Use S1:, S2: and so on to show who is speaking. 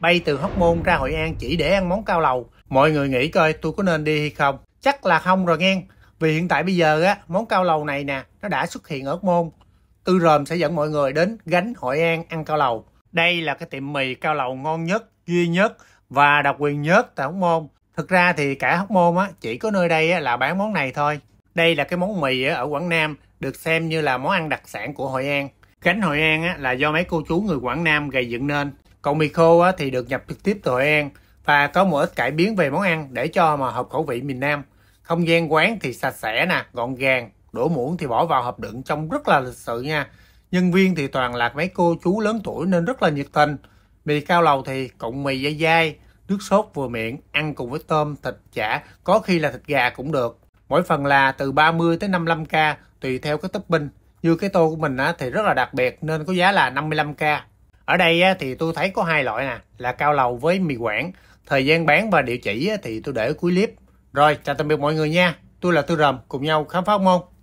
S1: bay từ Hóc Môn ra Hội An chỉ để ăn món cao lầu. Mọi người nghĩ coi tôi có nên đi hay không? Chắc là không rồi nghe. Vì hiện tại bây giờ á, món cao lầu này nè, nó đã xuất hiện ở Hóc Môn. Tư Ròm sẽ dẫn mọi người đến gánh Hội An ăn cao lầu. Đây là cái tiệm mì cao lầu ngon nhất, duy nhất và đặc quyền nhất tại Hóc Môn. Thực ra thì cả Hóc Môn á, chỉ có nơi đây á, là bán món này thôi. Đây là cái món mì ở Quảng Nam được xem như là món ăn đặc sản của Hội An. Gánh Hội An á, là do mấy cô chú người Quảng Nam gây dựng nên. Còn mì khô thì được nhập trực tiếp từ Hội An và có một ít cải biến về món ăn để cho mà hợp khẩu vị miền Nam. Không gian quán thì sạch sẽ nè, gọn gàng, đổ muỗng thì bỏ vào hộp đựng trông rất là lịch sự nha. Nhân viên thì toàn là mấy cô chú lớn tuổi nên rất là nhiệt tình. Mì cao lầu thì cộng mì dai dai, nước sốt vừa miệng, ăn cùng với tôm, thịt chả, có khi là thịt gà cũng được. Mỗi phần là từ 30 tới 55k tùy theo cái topping. Như cái tô của mình á, thì rất là đặc biệt nên có giá là 55k ở đây thì tôi thấy có hai loại nè là cao lầu với mì quảng thời gian bán và địa chỉ thì tôi để ở cuối clip rồi chào tạm biệt mọi người nha tôi là tôi rầm cùng nhau khám phá môn